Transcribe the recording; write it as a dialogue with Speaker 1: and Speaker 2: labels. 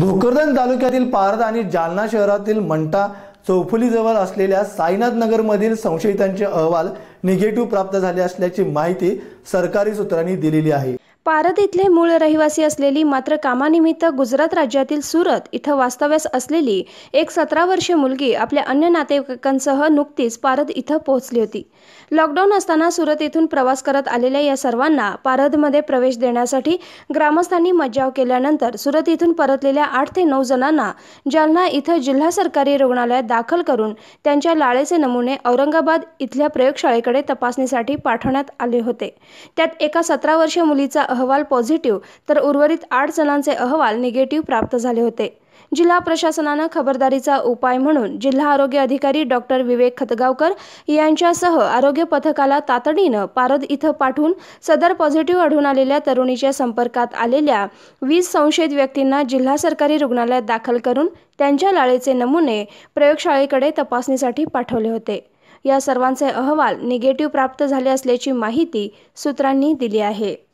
Speaker 1: भोकरदन तालुक्यातील पारद आणि जालना शहरातील मंटा चौफुलीजवळ असलेल्या साईनाथ नगरमधील संशयितांचे अहवाल निगेटिव्ह प्राप्त झाले असल्याची माहिती सरकारी सूत्रांनी दिलेली
Speaker 2: आहे पारद इथले मूळ रहिवासी असलेली मात्र कामानिमित्त गुजरात राज्यातील सुरत इथं वास्तव्यास असलेली एक सतरा वर्षीय मुलगी आपल्या अन्य नातेवाईकांसह नुकतीच पारद इथं पोहोचली होती लॉकडाऊन असताना सुरत इथून प्रवास करत आलेल्या या सर्वांना पारदमध्ये प्रवेश देण्यासाठी ग्रामस्थांनी मज्जाव केल्यानंतर सुरत इथून परतलेल्या आठ ते नऊ जणांना जालना इथं जिल्हा सरकारी रुग्णालयात दाखल करून त्यांच्या लाळेचे नमुने औरंगाबाद इथल्या प्रयोगशाळेकडे तपासणीसाठी पाठवण्यात आले होते त्यात एका सतरा वर्षीय मुलीचा अहवाल पॉझिटिव्ह तर उर्वरित आठ जणांचे अहवाल निगेटिव्ह प्राप्त झाले होते जिल्हा प्रशासनानं खबरदारीचा उपाय म्हणून जिल्हा आरोग्य अधिकारी डॉक्टर विवेक खतगावकर यांच्यासह आरोग्य पथकाला तातडीनं पारद इथं पाठवून सदर पॉझिटिव्ह आढळून आलेल्या तरुणीच्या संपर्कात आलेल्या वीस संशयित व्यक्तींना जिल्हा सरकारी रुग्णालयात दाखल करून त्यांच्या लाळेचे नमुने प्रयोगशाळेकडे तपासणीसाठी पाठवले होते या सर्वांचे अहवाल निगेटिव्ह प्राप्त झाले असल्याची माहिती सूत्रांनी दिली आहे